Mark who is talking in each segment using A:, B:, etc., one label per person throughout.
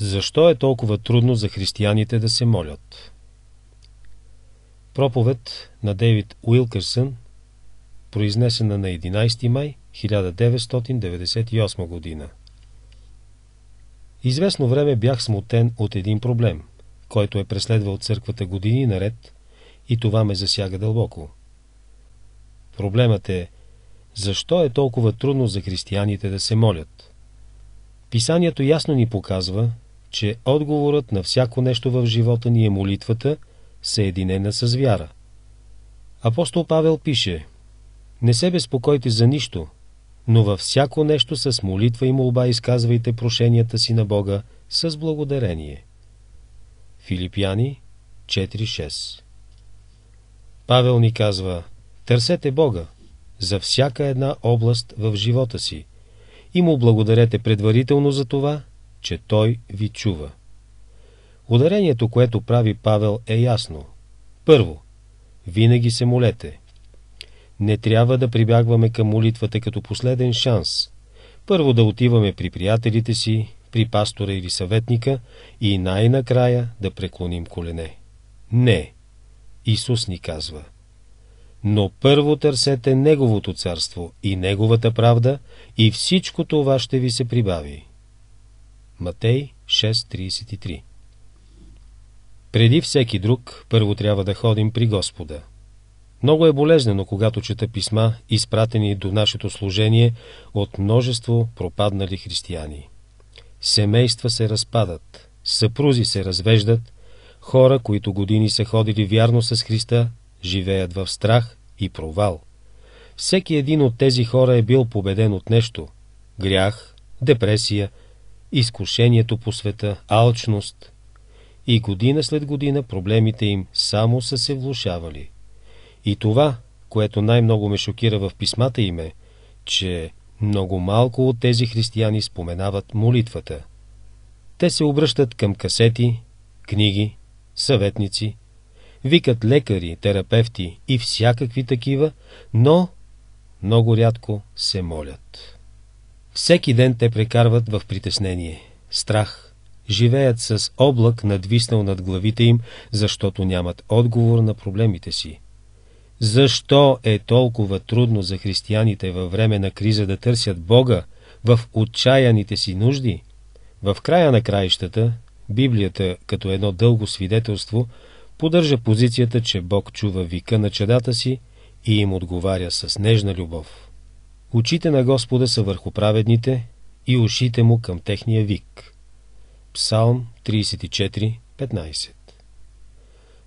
A: Защо е толкова трудно за християните да се молят? Проповед на Дейвид Уилкърсън, произнесена на 11 май 1998 година. Известно време бях смутен от един проблем, който е преследвал църквата години наред и това ме засяга дълбоко. Проблемът е, защо е толкова трудно за християните да се молят? Писанието ясно ни показва, че отговорът на всяко нещо в живота ни е молитвата, съединена с вяра. Апостол Павел пише Не се безпокойте за нищо, но във всяко нещо с молитва и молба изказвайте прошенията си на Бога с благодарение. Филипяни 4.6 Павел ни казва Търсете Бога за всяка една област в живота си и му благодарете предварително за това – че той ви чува. Ударението, което прави Павел, е ясно. Първо, винаги се молете. Не трябва да прибягваме към молитвата като последен шанс. Първо да отиваме при приятелите си, при пастора или съветника и най-накрая да преклоним колене. Не! Исус ни казва. Но първо търсете Неговото царство и Неговата правда и всичко това ще ви се прибави. Матей 6.33 Преди всеки друг, първо трябва да ходим при Господа. Много е болезнено, когато чета писма, изпратени до нашето служение от множество пропаднали християни. Семейства се разпадат, съпрузи се развеждат, хора, които години са ходили вярно с Христа, живеят в страх и провал. Всеки един от тези хора е бил победен от нещо – грях, депресия – изкушението по света, алчност. И година след година проблемите им само са се влушавали. И това, което най-много ме шокира в писмата им е, че много малко от тези християни споменават молитвата. Те се обръщат към касети, книги, съветници, викат лекари, терапевти и всякакви такива, но много рядко се молят. Всеки ден те прекарват в притеснение, страх. Живеят с облак, надвиснал над главите им, защото нямат отговор на проблемите си. Защо е толкова трудно за християните във време на криза да търсят Бога в отчаяните си нужди? В края на краищата, Библията, като едно дълго свидетелство, поддържа позицията, че Бог чува вика на чедата си и им отговаря с нежна любов. Очите на Господа са върху праведните и ушите му към техния вик. Псалм 34:15.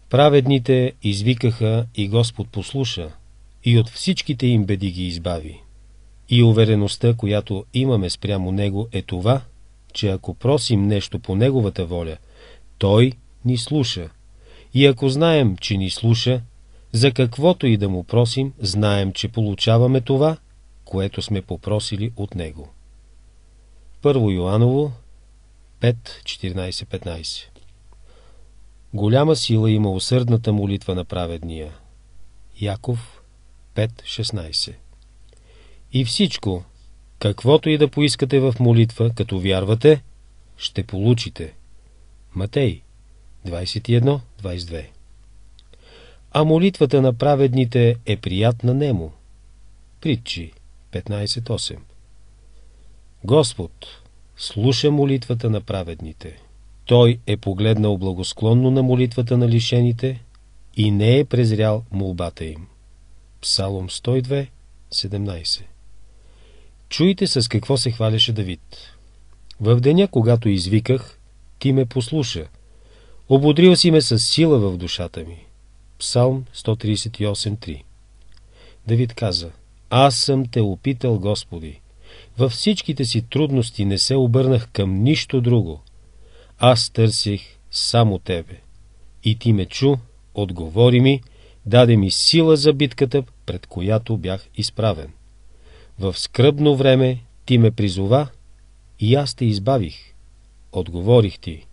A: Праведните извикаха и Господ послуша, и от всичките им беди ги избави. И увереността, която имаме спрямо Него е това, че ако просим нещо по Неговата воля, Той ни слуша. И ако знаем, че ни слуша, за каквото и да му просим, знаем, че получаваме това – което сме попросили от Него. Първо Йоаново 5.14.15 Голяма сила има усърдната молитва на праведния. Яков 5.16 И всичко, каквото и да поискате в молитва, като вярвате, ще получите. Матей 21.22 А молитвата на праведните е приятна нему. Притчи 15.8 Господ, слуша молитвата на праведните. Той е погледнал благосклонно на молитвата на лишените и не е презрял молбата им. Псалом 102, 17 Чуйте с какво се хваляше Давид. В деня, когато извиках, ти ме послуша. Ободрил си ме с сила в душата ми. Псалм 138.3 Давид каза – аз съм те опитал, Господи. Във всичките си трудности не се обърнах към нищо друго. Аз търсих само Тебе. И Ти ме чу, отговори ми, даде ми сила за битката, пред която бях изправен. В скръбно време Ти ме призова и аз Те избавих. Отговорих Ти.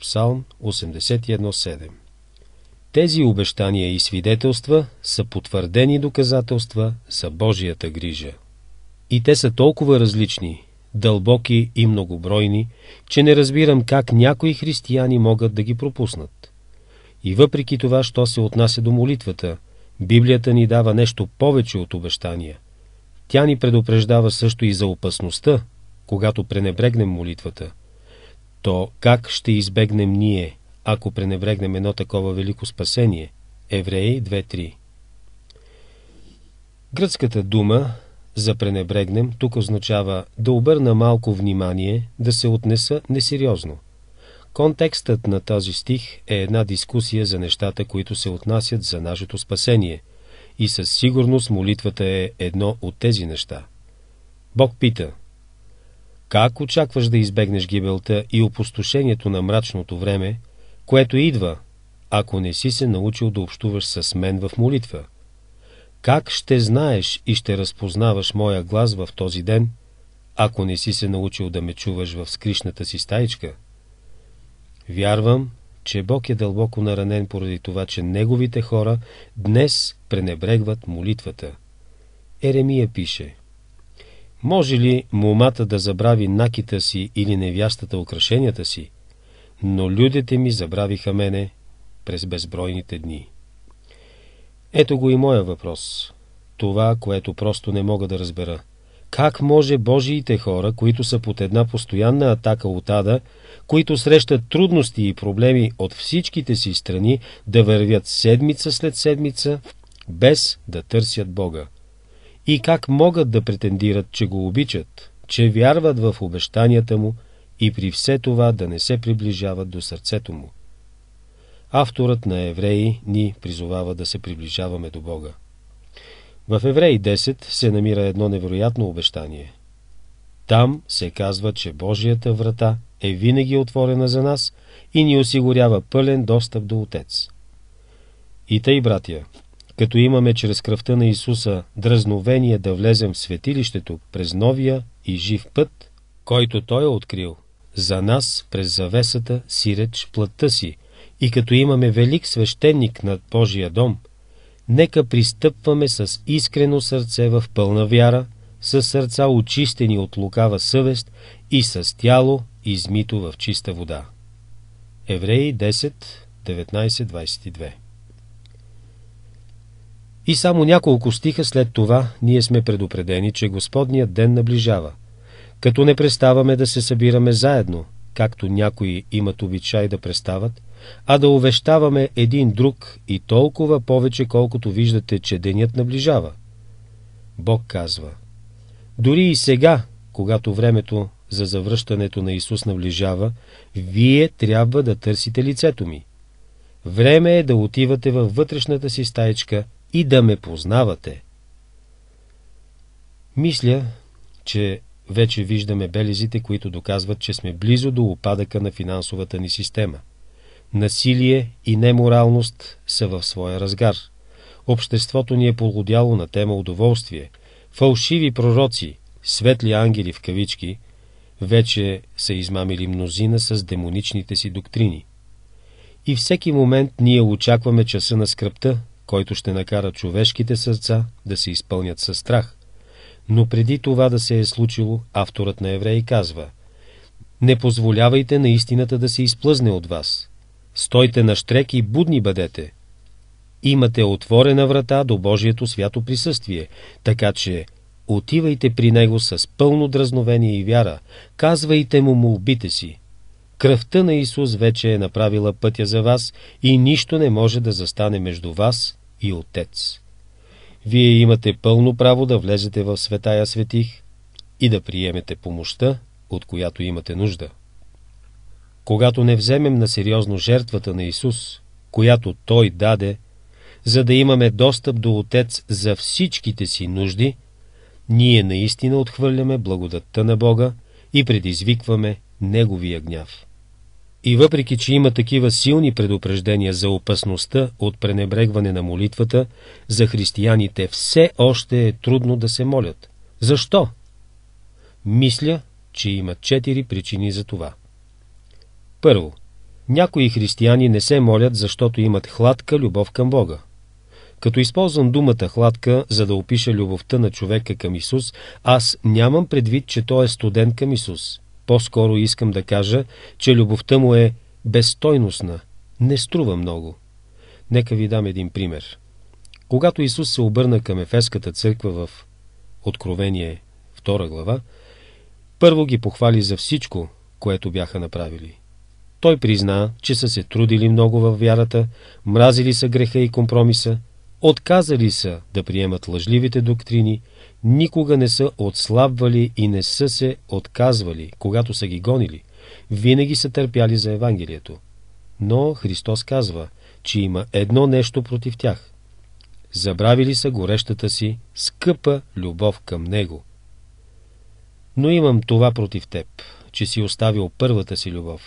A: Псалм 81.7 тези обещания и свидетелства са потвърдени доказателства за Божията грижа. И те са толкова различни, дълбоки и многобройни, че не разбирам как някои християни могат да ги пропуснат. И въпреки това, що се отнася до молитвата, Библията ни дава нещо повече от обещания. Тя ни предупреждава също и за опасността, когато пренебрегнем молитвата. То как ще избегнем ние ако пренебрегнем едно такова велико спасение. Евреи 2.3 Гръцката дума за пренебрегнем тук означава да обърна малко внимание, да се отнеса несериозно. Контекстът на този стих е една дискусия за нещата, които се отнасят за нашето спасение. И със сигурност молитвата е едно от тези неща. Бог пита, как очакваш да избегнеш гибелта и опустошението на мрачното време, което идва, ако не си се научил да общуваш с мен в молитва? Как ще знаеш и ще разпознаваш моя глас в този ден, ако не си се научил да ме чуваш в скришната си стаичка? Вярвам, че Бог е дълбоко наранен поради това, че неговите хора днес пренебрегват молитвата. Еремия пише Може ли момата да забрави накита си или невястата украшенията си? но людите ми забравиха мене през безбройните дни. Ето го и моя въпрос. Това, което просто не мога да разбера. Как може Божиите хора, които са под една постоянна атака от ада, които срещат трудности и проблеми от всичките си страни, да вървят седмица след седмица, без да търсят Бога? И как могат да претендират, че го обичат, че вярват в обещанията му – и при все това да не се приближават до сърцето му. Авторът на Евреи ни призовава да се приближаваме до Бога. В Евреи 10 се намира едно невероятно обещание. Там се казва, че Божията врата е винаги отворена за нас и ни осигурява пълен достъп до Отец. И тъй, братя, като имаме чрез кръвта на Исуса дразновение да влезем в светилището през новия и жив път, който Той е открил – за нас през завесата си реч плътта си, и като имаме велик свещеник над Божия дом, нека пристъпваме с искрено сърце в пълна вяра, с сърца очистени от лукава съвест и с тяло измито в чиста вода. Евреи 10, 19-22 И само няколко стиха след това ние сме предупредени, че Господният ден наближава – като не преставаме да се събираме заедно, както някои имат обичай да престават, а да увещаваме един друг и толкова повече, колкото виждате, че денят наближава. Бог казва, дори и сега, когато времето за завръщането на Исус наближава, вие трябва да търсите лицето ми. Време е да отивате във вътрешната си стаечка и да ме познавате. Мисля, че вече виждаме белезите, които доказват, че сме близо до опадъка на финансовата ни система. Насилие и неморалност са в своя разгар. Обществото ни е полудяло на тема удоволствие. Фалшиви пророци, светли ангели в кавички, вече са измамили мнозина с демоничните си доктрини. И всеки момент ние очакваме часа на скръпта, който ще накара човешките сърца да се изпълнят със страх. Но преди това да се е случило, авторът на Евреи казва «Не позволявайте на истината да се изплъзне от вас. Стойте на штрек и будни бъдете. Имате отворена врата до Божието свято присъствие, така че отивайте при Него с пълно дразновение и вяра, казвайте Му молбите си. Кръвта на Исус вече е направила пътя за вас и нищо не може да застане между вас и Отец. Вие имате пълно право да влезете в Светая Светих и да приемете помощта, от която имате нужда. Когато не вземем на сериозно жертвата на Исус, която Той даде, за да имаме достъп до Отец за всичките си нужди, ние наистина отхвърляме благодатта на Бога и предизвикваме Неговия гняв. И въпреки, че има такива силни предупреждения за опасността от пренебрегване на молитвата, за християните все още е трудно да се молят. Защо? Мисля, че има четири причини за това. Първо, някои християни не се молят, защото имат хладка любов към Бога. Като използвам думата хладка, за да опиша любовта на човека към Исус, аз нямам предвид, че той е студен към Исус – по-скоро искам да кажа, че любовта му е безстойностна, не струва много. Нека ви дам един пример. Когато Исус се обърна към Ефеската църква в Откровение 2 глава, първо ги похвали за всичко, което бяха направили. Той призна, че са се трудили много във вярата, мразили са греха и компромиса, отказали са да приемат лъжливите доктрини – никога не са отслабвали и не са се отказвали, когато са ги гонили. Винаги са търпяли за Евангелието. Но Христос казва, че има едно нещо против тях. Забравили са горещата си, скъпа любов към Него. Но имам това против теб, че си оставил първата си любов.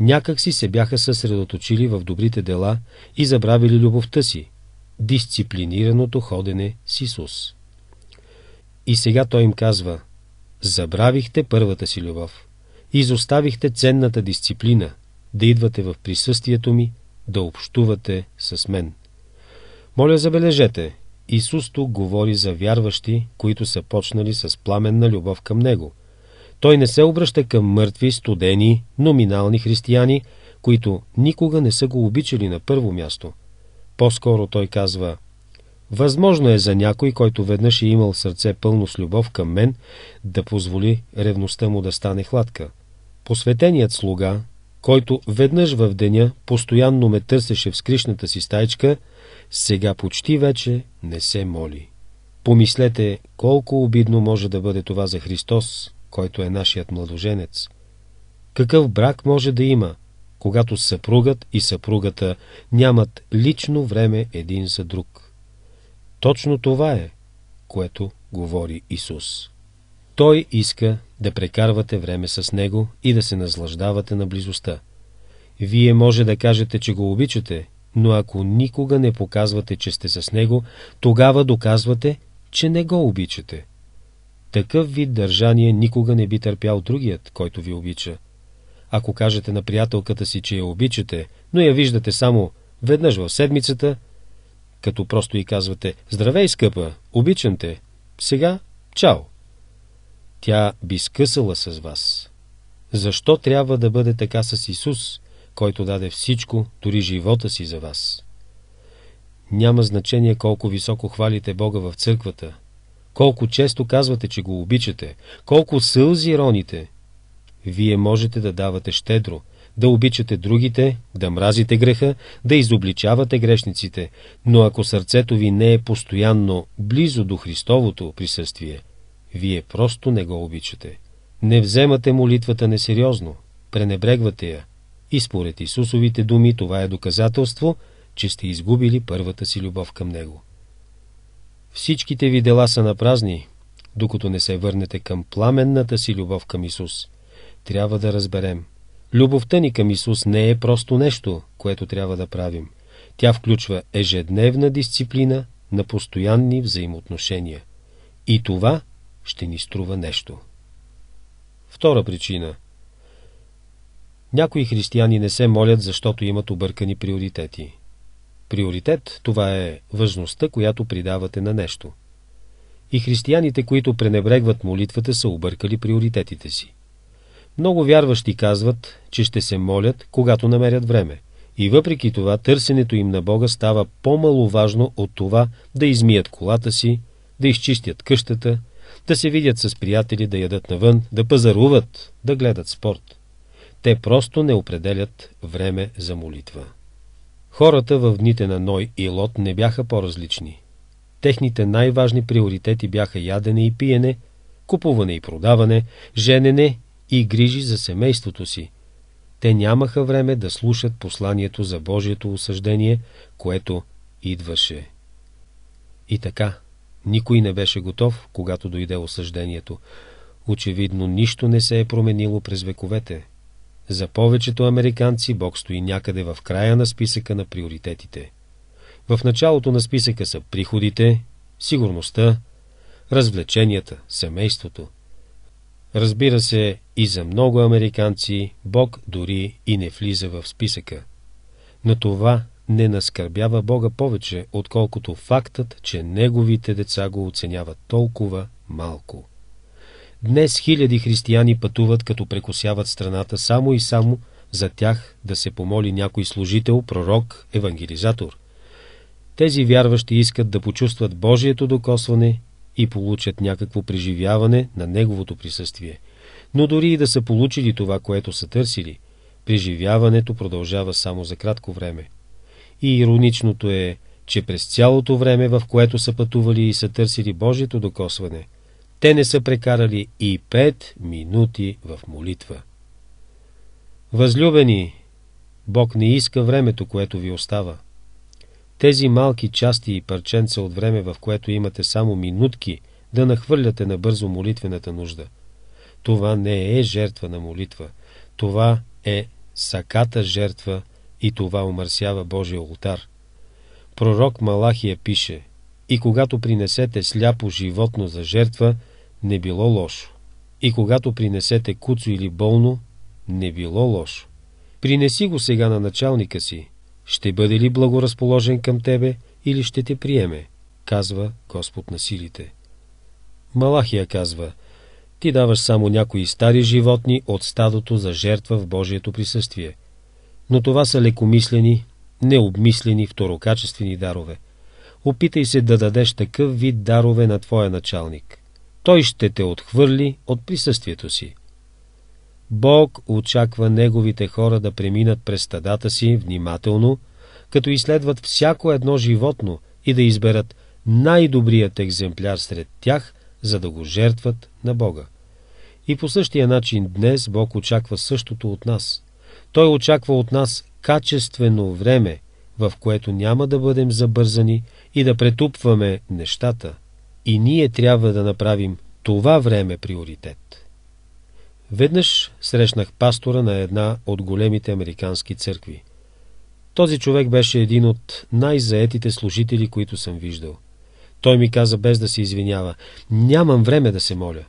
A: Някак си се бяха съсредоточили в добрите дела и забравили любовта си, дисциплинираното ходене с Исус. И сега той им казва, забравихте първата си любов, изоставихте ценната дисциплина, да идвате в присъствието ми, да общувате с мен. Моля, забележете, Исус тук говори за вярващи, които са почнали с пламенна любов към Него. Той не се обръща към мъртви, студени, номинални християни, които никога не са го обичали на първо място. По-скоро той казва, Възможно е за някой, който веднъж е имал сърце пълно с любов към мен, да позволи ревността му да стане хладка. Посветеният слуга, който веднъж в деня постоянно ме търсеше в скришната си стайчка, сега почти вече не се моли. Помислете колко обидно може да бъде това за Христос, който е нашият младоженец. Какъв брак може да има, когато съпругът и съпругата нямат лично време един за друг? Точно това е, което говори Исус. Той иска да прекарвате време с Него и да се наслаждавате на близостта. Вие може да кажете, че го обичате, но ако никога не показвате, че сте с Него, тогава доказвате, че не го обичате. Такъв вид държание никога не би търпял другият, който ви обича. Ако кажете на приятелката си, че я обичате, но я виждате само веднъж в седмицата – като просто и казвате «Здравей, скъпа! Обичам те! Сега, чао!» Тя би скъсала с вас. Защо трябва да бъде така с Исус, който даде всичко, дори живота си за вас? Няма значение колко високо хвалите Бога в църквата, колко често казвате, че го обичате, колко сълзи роните. Вие можете да давате щедро – да обичате другите, да мразите греха, да изобличавате грешниците, но ако сърцето ви не е постоянно близо до Христовото присъствие, вие просто не го обичате. Не вземате молитвата несериозно, пренебрегвате я. И според Исусовите думи това е доказателство, че сте изгубили първата си любов към Него. Всичките ви дела са напразни, докато не се върнете към пламенната си любов към Исус. Трябва да разберем – Любовта ни към Исус не е просто нещо, което трябва да правим. Тя включва ежедневна дисциплина на постоянни взаимоотношения. И това ще ни струва нещо. Втора причина. Някои християни не се молят, защото имат объркани приоритети. Приоритет – това е важността, която придавате на нещо. И християните, които пренебрегват молитвата, са объркали приоритетите си. Много вярващи казват, че ще се молят, когато намерят време. И въпреки това търсенето им на Бога става по-маловажно от това да измият колата си, да изчистят къщата, да се видят с приятели, да ядат навън, да пазаруват, да гледат спорт. Те просто не определят време за молитва. Хората в дните на Ной и Лот не бяха по-различни. Техните най-важни приоритети бяха ядене и пиене, купуване и продаване, женене и грижи за семейството си. Те нямаха време да слушат посланието за Божието осъждение, което идваше. И така, никой не беше готов, когато дойде осъждението. Очевидно, нищо не се е променило през вековете. За повечето американци Бог стои някъде в края на списъка на приоритетите. В началото на списъка са приходите, сигурността, развлеченията, семейството. Разбира се, и за много американци Бог дори и не влиза в списъка. Но това не наскърбява Бога повече, отколкото фактът, че неговите деца го оценяват толкова малко. Днес хиляди християни пътуват, като прекосяват страната само и само за тях да се помоли някой служител, пророк, евангелизатор. Тези вярващи искат да почувстват Божието докосване и получат някакво преживяване на Неговото присъствие – но дори и да са получили това, което са търсили, преживяването продължава само за кратко време. И ироничното е, че през цялото време, в което са пътували и са търсили Божието докосване, те не са прекарали и пет минути в молитва. Възлюбени, Бог не иска времето, което ви остава. Тези малки части и парченца от време, в което имате само минутки, да нахвърляте набързо молитвената нужда – това не е жертва на молитва. Това е саката жертва и това омърсява Божия ултар. Пророк Малахия пише «И когато принесете сляпо животно за жертва, не било лошо. И когато принесете куцо или болно, не било лошо. Принеси го сега на началника си. Ще бъде ли благоразположен към тебе или ще те приеме?» казва Господ на силите. Малахия казва, ти даваш само някои стари животни от стадото за жертва в Божието присъствие. Но това са лекомислени, необмислени второкачествени дарове. Опитай се да дадеш такъв вид дарове на твоя началник. Той ще те отхвърли от присъствието си. Бог очаква неговите хора да преминат през стадата си внимателно, като изследват всяко едно животно и да изберат най-добрият екземпляр сред тях, за да го жертват на Бога. И по същия начин днес Бог очаква същото от нас. Той очаква от нас качествено време, в което няма да бъдем забързани и да претупваме нещата. И ние трябва да направим това време приоритет. Веднъж срещнах пастора на една от големите американски църкви. Този човек беше един от най-заетите служители, които съм виждал. Той ми каза без да се извинява, нямам време да се моля.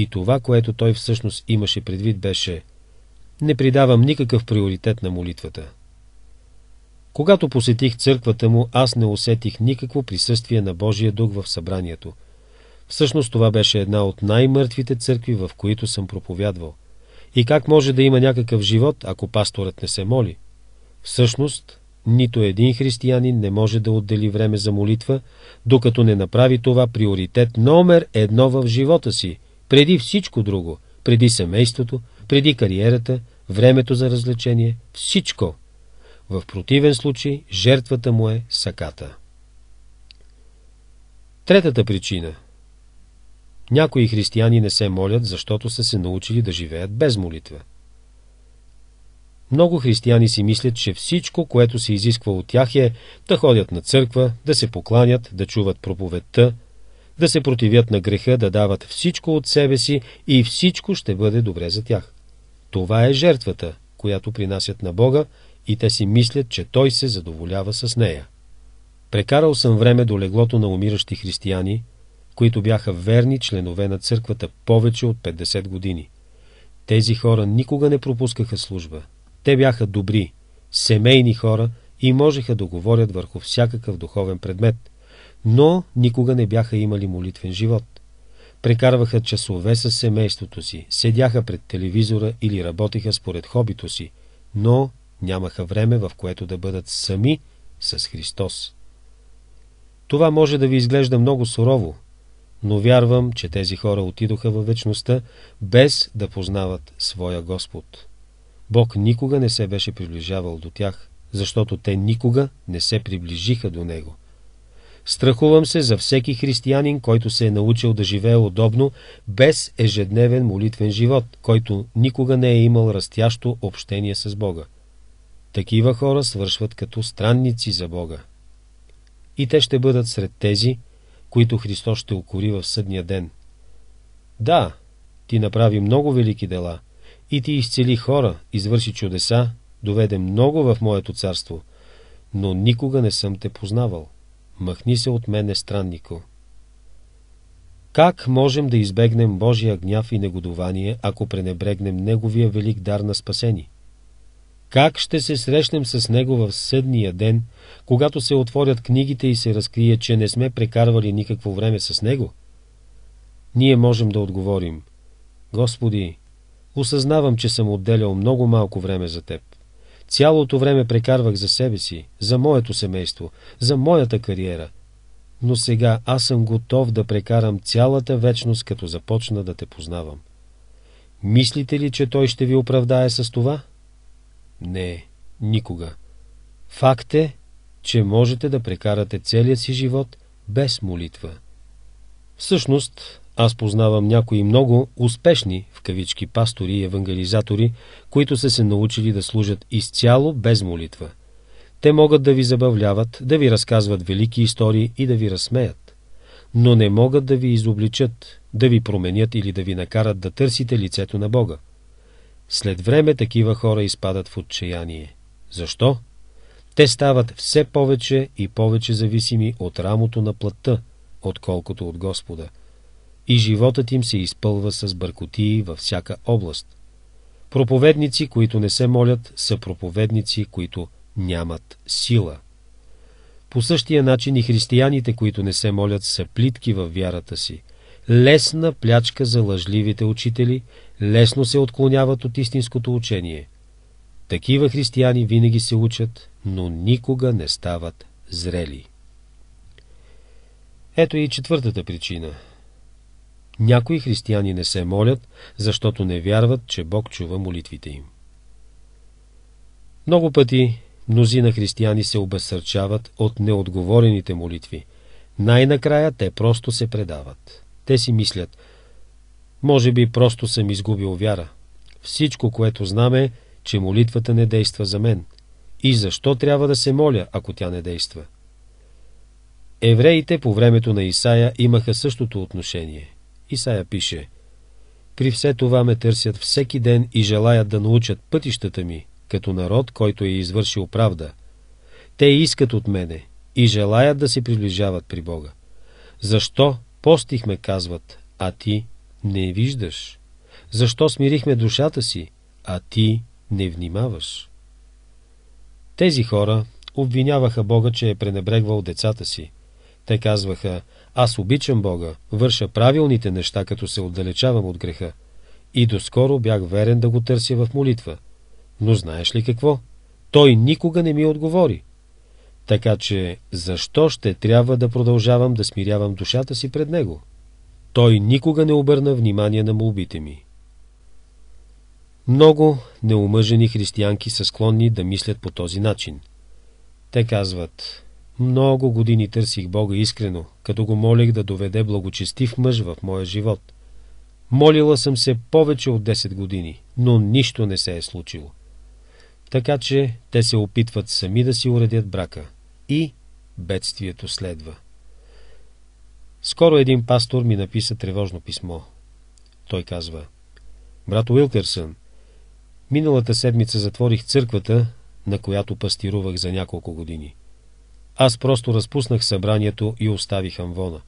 A: И това, което той всъщност имаше предвид, беше «Не придавам никакъв приоритет на молитвата». Когато посетих църквата му, аз не усетих никакво присъствие на Божия дух в събранието. Всъщност това беше една от най-мъртвите църкви, в които съм проповядвал. И как може да има някакъв живот, ако пасторът не се моли? Всъщност, нито един християнин не може да отдели време за молитва, докато не направи това приоритет номер едно в живота си – преди всичко друго, преди семейството, преди кариерата, времето за развлечение, всичко. В противен случай жертвата му е саката. Третата причина. Някои християни не се молят, защото са се научили да живеят без молитва. Много християни си мислят, че всичко, което се изисква от тях е да ходят на църква, да се покланят, да чуват проповедта, да се противят на греха, да дават всичко от себе си и всичко ще бъде добре за тях. Това е жертвата, която принасят на Бога и те си мислят, че Той се задоволява с нея. Прекарал съм време до леглото на умиращи християни, които бяха верни членове на църквата повече от 50 години. Тези хора никога не пропускаха служба. Те бяха добри, семейни хора и можеха да говорят върху всякакъв духовен предмет – но никога не бяха имали молитвен живот. Прекарваха часове с семейството си, седяха пред телевизора или работиха според хобито си, но нямаха време, в което да бъдат сами с Христос. Това може да ви изглежда много сурово, но вярвам, че тези хора отидоха във вечността, без да познават своя Господ. Бог никога не се беше приближавал до тях, защото те никога не се приближиха до Него. Страхувам се за всеки християнин, който се е научил да живее удобно, без ежедневен молитвен живот, който никога не е имал растящо общение с Бога. Такива хора свършват като странници за Бога. И те ще бъдат сред тези, които Христос ще укори в съдния ден. Да, ти направи много велики дела, и ти изцели хора, извърши чудеса, доведе много в моето царство, но никога не съм те познавал махни се от мене, страннико. Как можем да избегнем Божия гняв и негодование, ако пренебрегнем Неговия велик дар на спасени? Как ще се срещнем с Него в съдния ден, когато се отворят книгите и се разкрие, че не сме прекарвали никакво време с Него? Ние можем да отговорим – Господи, осъзнавам, че съм отделял много малко време за Теб. Цялото време прекарвах за себе си, за моето семейство, за моята кариера. Но сега аз съм готов да прекарам цялата вечност, като започна да те познавам. Мислите ли, че той ще ви оправдае с това? Не, никога. Факт е, че можете да прекарате целия си живот без молитва. Всъщност, аз познавам някои много успешни, в кавички, пастори и евангелизатори, които са се научили да служат изцяло без молитва. Те могат да ви забавляват, да ви разказват велики истории и да ви разсмеят. Но не могат да ви изобличат, да ви променят или да ви накарат да търсите лицето на Бога. След време такива хора изпадат в отчаяние. Защо? Те стават все повече и повече зависими от рамото на плътта, отколкото от Господа – и животът им се изпълва с бъркотии във всяка област. Проповедници, които не се молят, са проповедници, които нямат сила. По същия начин и християните, които не се молят, са плитки във вярата си. Лесна плячка за лъжливите учители, лесно се отклоняват от истинското учение. Такива християни винаги се учат, но никога не стават зрели. Ето и четвъртата причина – някои християни не се молят, защото не вярват, че Бог чува молитвите им. Много пъти мнозина християни се обесърчават от неотговорените молитви. Най-накрая те просто се предават. Те си мислят, може би просто съм изгубил вяра. Всичко, което знам е, че молитвата не действа за мен. И защо трябва да се моля, ако тя не действа? Евреите по времето на Исаия имаха същото отношение – Исаия пише При все това ме търсят всеки ден и желаят да научат пътищата ми, като народ, който е извършил правда. Те искат от мене и желаят да се приближават при Бога. Защо постихме, казват, а ти не виждаш? Защо смирихме душата си, а ти не внимаваш? Тези хора обвиняваха Бога, че е пренебрегвал децата си. Те казваха – аз обичам Бога, върша правилните неща, като се отдалечавам от греха. И доскоро бях верен да го търся в молитва. Но знаеш ли какво? Той никога не ми отговори. Така че, защо ще трябва да продължавам да смирявам душата си пред Него? Той никога не обърна внимание на молбите ми. Много неумъжени християнки са склонни да мислят по този начин. Те казват, много години търсих Бога искрено, като го молех да доведе благочестив мъж в моя живот. Молила съм се повече от 10 години, но нищо не се е случило. Така че те се опитват сами да си уредят брака. И бедствието следва. Скоро един пастор ми написа тревожно писмо. Той казва Брат Уилкърсън, миналата седмица затворих църквата, на която пастирувах за няколко години. Аз просто разпуснах събранието и оставих Амвона.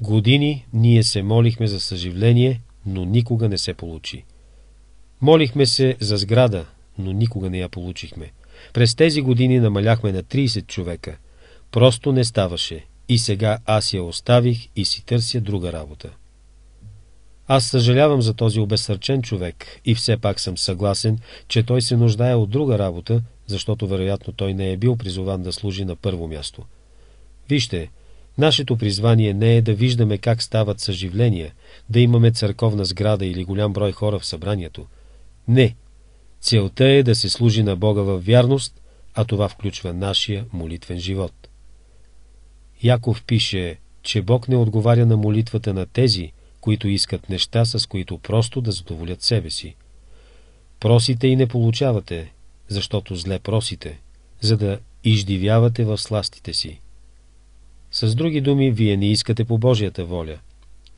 A: Години ние се молихме за съживление, но никога не се получи. Молихме се за сграда, но никога не я получихме. През тези години намаляхме на 30 човека. Просто не ставаше. И сега аз я оставих и си търся друга работа. Аз съжалявам за този обесърчен човек и все пак съм съгласен, че той се нуждае от друга работа, защото вероятно той не е бил призован да служи на първо място. Вижте, нашето призвание не е да виждаме как стават съживления, да имаме църковна сграда или голям брой хора в събранието. Не. Целта е да се служи на Бога във вярност, а това включва нашия молитвен живот. Яков пише, че Бог не отговаря на молитвата на тези, които искат неща, с които просто да задоволят себе си. Просите и не получавате, защото зле просите, за да издивявате в сластите си. С други думи, вие не искате по Божията воля.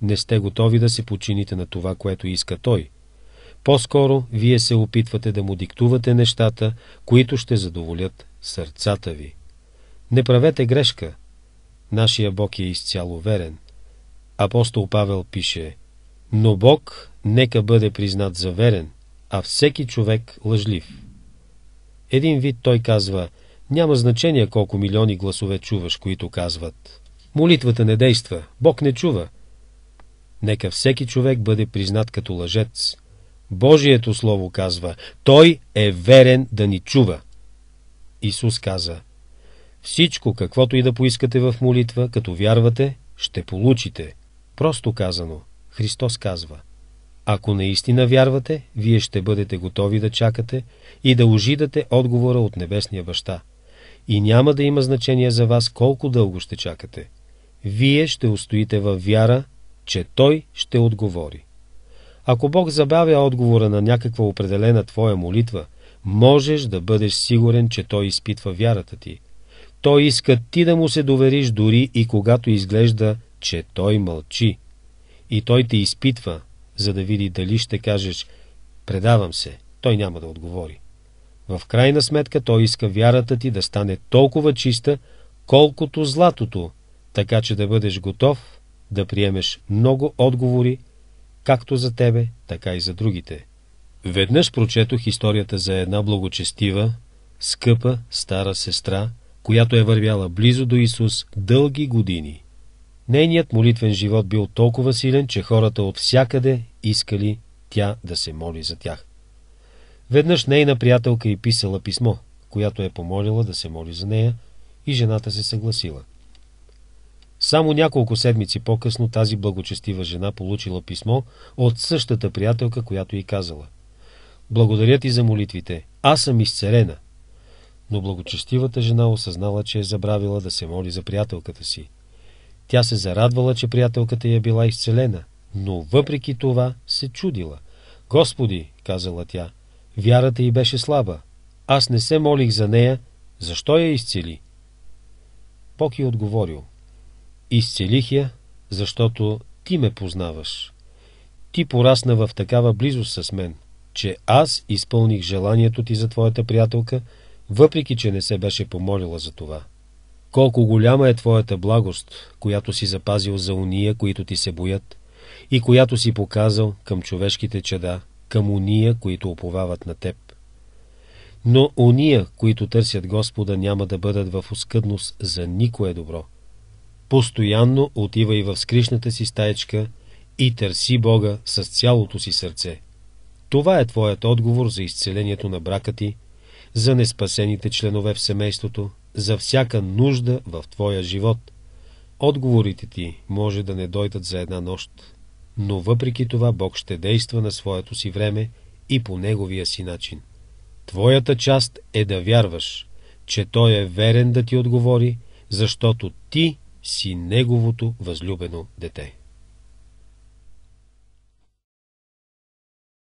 A: Не сте готови да се почините на това, което иска Той. По-скоро, вие се опитвате да му диктувате нещата, които ще задоволят сърцата ви. Не правете грешка. Нашия Бог е изцяло верен – апостол Павел пише «Но Бог нека бъде признат за верен, а всеки човек лъжлив». Един вид той казва «Няма значение колко милиони гласове чуваш, които казват «Молитвата не действа, Бог не чува». Нека всеки човек бъде признат като лъжец. Божието Слово казва «Той е верен да ни чува». Исус каза «Всичко, каквото и да поискате в молитва, като вярвате, ще получите. Просто казано, Христос казва, ако наистина вярвате, вие ще бъдете готови да чакате и да ожидате отговора от Небесния баща. И няма да има значение за вас колко дълго ще чакате. Вие ще устоите във вяра, че Той ще отговори. Ако Бог забавя отговора на някаква определена твоя молитва, можеш да бъдеш сигурен, че Той изпитва вярата ти. Той иска ти да му се довериш дори и когато изглежда че той мълчи. И той те изпитва, за да види дали ще кажеш «Предавам се», той няма да отговори. В крайна сметка той иска вярата ти да стане толкова чиста, колкото златото, така че да бъдеш готов да приемеш много отговори, както за тебе, така и за другите. Веднъж прочетох историята за една благочестива, скъпа, стара сестра, която е вървяла близо до Исус дълги години. Нейният молитвен живот бил толкова силен, че хората от всякъде искали тя да се моли за тях. Веднъж нейна приятелка и писала писмо, която е помолила да се моли за нея, и жената се съгласила. Само няколко седмици по-късно тази благочестива жена получила писмо от същата приятелка, която й казала. Благодаря ти за молитвите. Аз съм изцелена. Но благочестивата жена осъзнала, че е забравила да се моли за приятелката си – тя се зарадвала, че приятелката я е била изцелена, но въпреки това се чудила. Господи, казала тя, вярата й беше слаба. Аз не се молих за нея, защо я изцели? Бог е отговорил. Изцелих я, защото ти ме познаваш. Ти порасна в такава близост с мен, че аз изпълних желанието ти за твоята приятелка, въпреки че не се беше помолила за това. Колко голяма е Твоята благост, която си запазил за уния, които ти се боят, и която си показал към човешките чеда, към уния, които оповават на Теб. Но уния, които търсят Господа, няма да бъдат в оскъдност за никое добро. Постоянно отивай в скришната си стаечка и търси Бога с цялото си сърце. Това е твоят отговор за изцелението на брака ти, за неспасените членове в семейството, за всяка нужда в твоя живот. Отговорите ти може да не дойдат за една нощ, но въпреки това Бог ще действа на своето си време и по Неговия си начин. Твоята част е да вярваш, че Той е верен да ти отговори, защото ти си Неговото възлюбено дете.